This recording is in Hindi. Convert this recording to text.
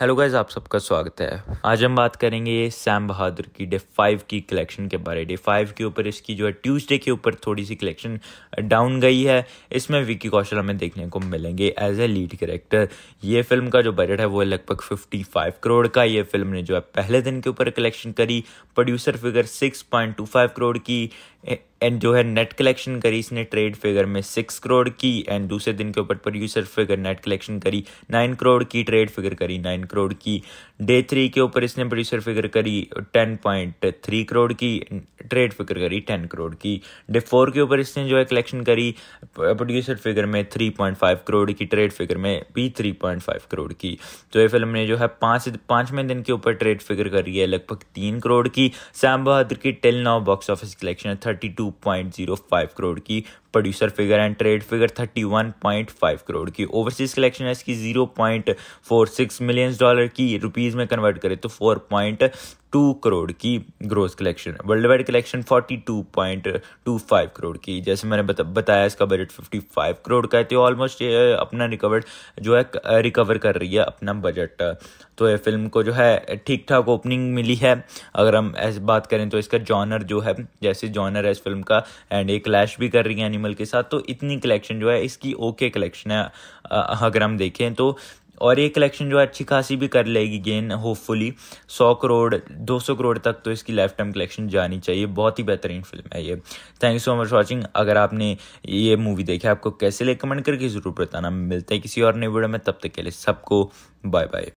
हेलो गाइज आप सबका स्वागत है आज हम बात करेंगे सैम बहादुर की डे फाइव की कलेक्शन के बारे डे फाइव के ऊपर इसकी जो है ट्यूसडे के ऊपर थोड़ी सी कलेक्शन डाउन uh, गई है इसमें विक्की कौशल हमें देखने को मिलेंगे एज ए लीड करेक्टर ये फिल्म का जो बजट है वो लगभग फिफ्टी फाइव करोड़ का ये फिल्म ने जो है पहले दिन के ऊपर कलेक्शन करी प्रोड्यूसर फिगर फाइव करोड़ की एंड जो है नेट कलेक्शन करी इसने ट्रेड फिगर में सिक्स करोड़ की एंड दूसरे दिन के ऊपर प्रोड्यूसर फिगर नेट कलेक्शन करी नाइन करोड़ की ट्रेड फिगर करी नाइन करोड़ की डे थ्री के ऊपर इसने प्रोड्यूसर फिगर करी टेन पॉइंट थ्री करोड़ की ट्रेड फिगर करी टेन करोड़ की डे फोर के ऊपर इसने जो है कलेक्शन करी प्रोड्यूसर फिगर में थ्री पॉइंट फाइव करोड़ की ट्रेड फिगर में भी थ्री पॉइंट फाइव करोड़ की तो ये फिल्म ने जो है पाँच पाँचवें दिन के ऊपर ट्रेड फिगर करी है लगभग तीन करोड़ की श्याम बहादुर की till now box office collection है थर्टी टू 2.05 करोड़ की producer figure and trade figure 31.5 crore की ओवरसीज कलेक्शन है इसकी 0.46 मिलियन डॉलर की रुपीज़ में कन्वर्ट करें तो 4. टू करोड़ की gross collection worldwide collection forty two point two five crore की जैसे मैंने बता, बताया इसका बजट फिफ्टी फाइव करोड़ का है तो ऑलमोस्ट अपना रिकवर्ड जो है रिकवर कर रही है अपना बजट तो ये फिल्म को जो है ठीक ठाक ओपनिंग मिली है अगर हम ऐसे बात करें तो इसका जॉनर जो है जैसे जॉनर है इस फिल्म का एंड ये क्लैश भी कर रही है एनिमल के साथ तो इतनी कलेक्शन जो है इसकी ओके कलेक्शन है अगर हम देखें तो और ये कलेक्शन जो है अच्छी खासी भी कर लेगी गेन होपफुली सौ करोड़ दो सौ करोड़ तक तो इसकी लाइफ टाइम कलेक्शन जानी चाहिए बहुत ही बेहतरीन फिल्म है ये thank you so much watching अगर आपने ये मूवी देखी आपको कैसे ले कमेंट करके ज़रूर बताना मिलते हैं किसी और नई वीडियो में तब तक के लिए सबको बाय बाय